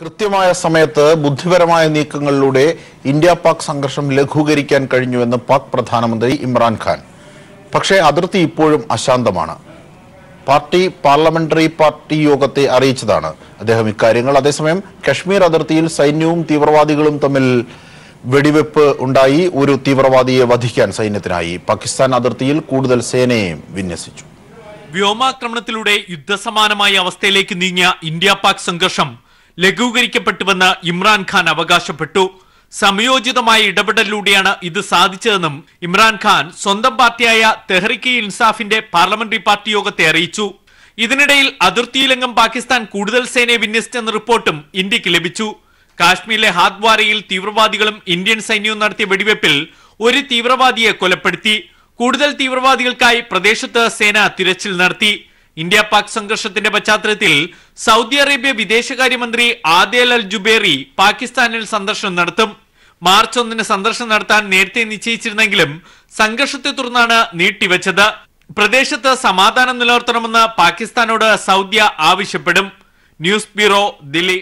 കൃത്യമായ സമയത്ത് ബുദ്ധിപരമായ നീക്കങ്ങളിലൂടെ ഇന്ത്യ പാക് സംഘർഷം ലഘൂകരിക്കാൻ കഴിഞ്ഞുവെന്ന് പാക് പ്രധാനമന്ത്രി ഇമ്രാൻഖാൻ പക്ഷേ അതിർത്തി ഇപ്പോഴും അശാന്തമാണ് പാർട്ടി പാർലമെന്ററി പാർട്ടി യോഗത്തെ അറിയിച്ചതാണ് അദ്ദേഹം ഇക്കാര്യങ്ങൾ അതേസമയം കശ്മീർ അതിർത്തിയിൽ സൈന്യവും തീവ്രവാദികളും തമ്മിൽ വെടിവെപ്പ് ഉണ്ടായി ഒരു തീവ്രവാദിയെ വധിക്കാൻ സൈന്യത്തിനായി പാകിസ്ഥാൻ അതിർത്തിയിൽ കൂടുതൽ സേനയെ വിന്യസിച്ചു വ്യോമാക്രമണത്തിലൂടെ യുദ്ധസമാനമായ അവസ്ഥയിലേക്ക് നീങ്ങിയ ഇന്ത്യ പാക് സംഘർഷം ലഘൂകരിക്കപ്പെട്ടുവെന്ന് ഇമ്രാൻഖാൻ അവകാശപ്പെട്ടു സമയോചിതമായ ഇടപെടലിലൂടെയാണ് ഇത് സാധിച്ചതെന്നും ഇമ്രാൻഖാൻ സ്വന്തം പാർട്ടിയായ തെഹ്രിക്ക് ഇൻസാഫിന്റെ പാർലമെന്ററി പാർട്ടി യോഗത്തെ അറിയിച്ചു ഇതിനിടയിൽ അതിർത്തിയിലെങ്ങും പാകിസ്ഥാൻ കൂടുതൽ സേനയെ വിന്യസിച്ചെന്ന റിപ്പോർട്ടും ഇന്ത്യക്ക് ലഭിച്ചു കാശ്മീരിലെ ഹാദ്വാരയിൽ തീവ്രവാദികളും ഇന്ത്യൻ സൈന്യവും നടത്തിയ വെടിവെപ്പിൽ ഒരു തീവ്രവാദിയെ കൊലപ്പെടുത്തി കൂടുതൽ തീവ്രവാദികൾക്കായി പ്രദേശത്ത് സേന തിരച്ചിൽ നടത്തി ഇന്ത്യ പാക് സംഘർഷത്തിന്റെ പശ്ചാത്തലത്തിൽ സൗദി അറേബ്യ വിദേശകാര്യമന്ത്രി ആദേൽ അൽ ജുബേറി പാകിസ്ഥാനിൽ സന്ദർശനം നടത്തും മാർച്ച് ഒന്നിന് സന്ദർശനം നടത്താൻ നേരത്തെ നിശ്ചയിച്ചിരുന്നെങ്കിലും സംഘർഷത്തെ തുടർന്നാണ് നീട്ടിവച്ചത് പ്രദേശത്ത് സമാധാനം നിലനിർത്തണമെന്ന് പാകിസ്ഥാനോട് സൗദിയ ആവശ്യപ്പെടും ന്യൂസ് ബ്യൂറോ ദില്ലി